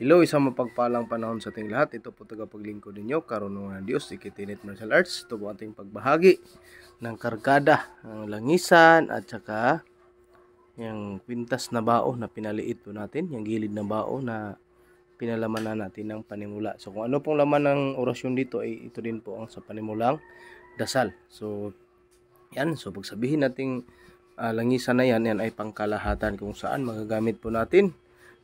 Hello, isang mapagpalang panahon sa ating lahat. Ito po tagapaglingkod ninyo, karunungan ng Diyos, Ikitinit Martial Arts. Ito po ating pagbahagi ng kargada, ng langisan at saka yung pintas na bao na pinaliit po natin, yung gilid na bao na pinalaman na natin ng panimula. So kung ano pong laman ng orasyon dito ay ito din po ang sa panimulang dasal. So yan, so pagsabihin nating uh, langisan na yan, yan ay pangkalahatan kung saan magagamit po natin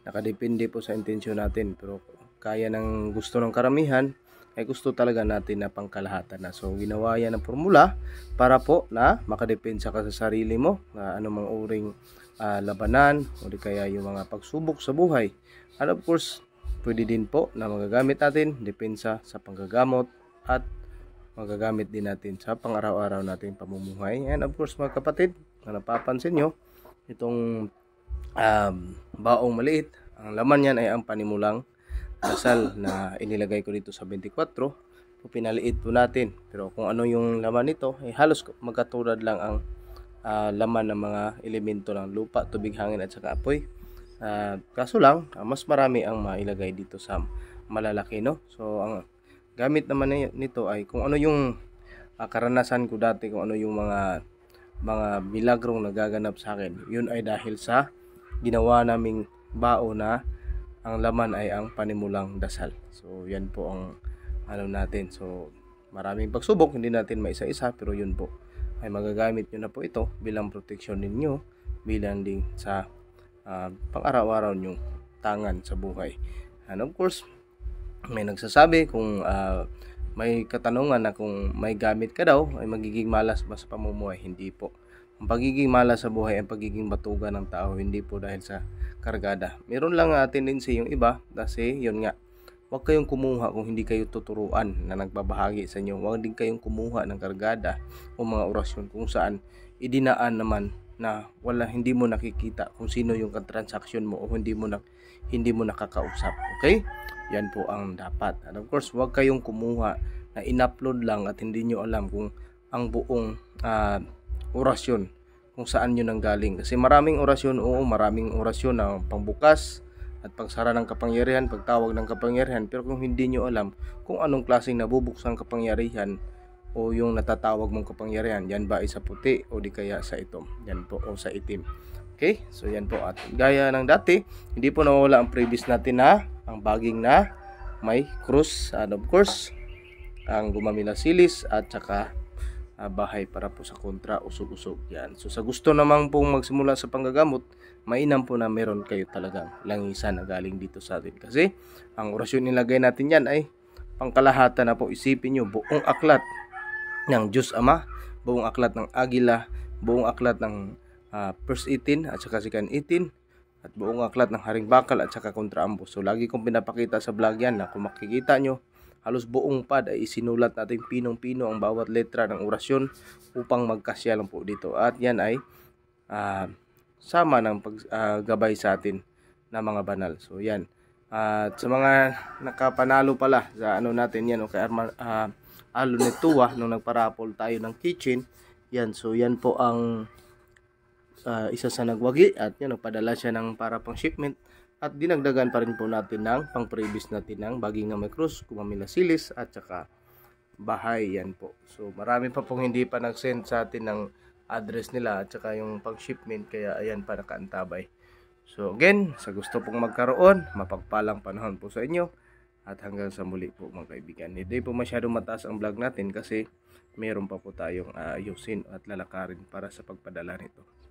Nakadepende po sa intensyon natin. Pero kaya ng gusto ng karamihan, ay gusto talaga natin na pangkalahatan na. So, ginawa yan ng formula para po na makadepensa ka sa sarili mo na anumang uring uh, labanan o di kaya yung mga pagsubok sa buhay. And of course, pwede din po na magagamit natin depensa sa panggagamot at magagamit din natin sa pang-araw-araw natin pamumuhay. And of course, mga kapatid, na napapansin nyo, itong um, baong maliit. Ang laman niyan ay ang panimulang dasal na inilagay ko dito sa 24. Po pinaliit po natin. Pero kung ano yung laman nito, eh, halos magkatulad lang ang uh, laman ng mga elemento ng lupa, tubig, hangin at saka apoy. Uh, kaso lang, uh, mas marami ang mailagay dito sa malalaki. No? So, ang gamit naman nito ay kung ano yung uh, karanasan ko dati, kung ano yung mga mga milagrong nagaganap sa akin. Yun ay dahil sa ginawa naming bao na ang laman ay ang panimulang dasal. So yan po ang ano natin. So maraming pagsubok, hindi natin maisa-isa pero yun po ay magagamit nyo na po ito bilang protection ninyo bilang din sa uh, pang-araw-araw nyong tangan sa buhay. And of course, may nagsasabi kung uh, may katanungan na kung may gamit ka daw ay magiging malas ba sa pamumuhay? Hindi po. Ang pagiging mala sa buhay ay pagiging batuga ng tao, hindi po dahil sa kargada. Meron lang uh, tendency yung iba kasi yun nga, huwag kayong kumuha kung hindi kayo tuturuan na nagbabahagi sa inyo. Huwag din kayong kumuha ng kargada o mga orasyon kung saan idinaan naman na wala hindi mo nakikita kung sino yung transaction mo o hindi mo na, hindi mo nakakausap. Okay? Yan po ang dapat. And of course, huwag kayong kumuha na inupload lang at hindi nyo alam kung ang buong uh, orasyon kung saan yun ang galing. Kasi maraming orasyon, oo, maraming orasyon na pangbukas at pagsara ng kapangyarihan, pagtawag ng kapangyarihan. Pero kung hindi nyo alam kung anong klaseng nabubuksan kapangyarihan o yung natatawag mong kapangyarihan, yan ba ay sa puti o di kaya sa itom? Yan po, o sa itim. Okay? So yan po at gaya ng dati, hindi po nawawala ang previous natin na ang baging na may krus and of course ang gumamila silis at saka uh, bahay para po sa kontra usog-usog yan. So sa gusto naman pong magsimula sa panggagamot, mainam po na meron kayo talagang langisan na galing dito sa atin. Kasi ang orasyon nilagay natin yan ay pangkalahatan na po. Isipin nyo buong aklat ng Diyos Ama, buong aklat ng Agila, buong aklat ng uh, First 18 at saka Second 18 at buong aklat ng Haring Bakal at saka kontra ambo. So lagi kong pinapakita sa vlog yan na kung makikita nyo, Halos buong pad ay isinulat natin pinong-pino ang bawat letra ng orasyon upang magkasya lang po dito. At yan ay uh, sama ng paggabay ah, uh, sa atin na mga banal. So yan. Uh, at sa mga nakapanalo pala sa ano natin yan o kay Arma, uh, ah, Alonetua nung nagparapol tayo ng kitchen. Yan. So yan po ang uh, isa sa nagwagi at yan nagpadala siya ng para pang shipment at dinagdagan pa rin po natin ng pang previous natin ng baging na micros, kumamila silis at saka bahay yan po. So marami pa pong hindi pa nag-send sa atin ng address nila at saka yung pang-shipment kaya ayan pa nakaantabay. So again, sa gusto pong magkaroon, mapagpalang panahon po sa inyo at hanggang sa muli po mga kaibigan. Hindi po masyadong mataas ang vlog natin kasi meron pa po tayong uh, ayusin at lalakarin para sa pagpadala nito.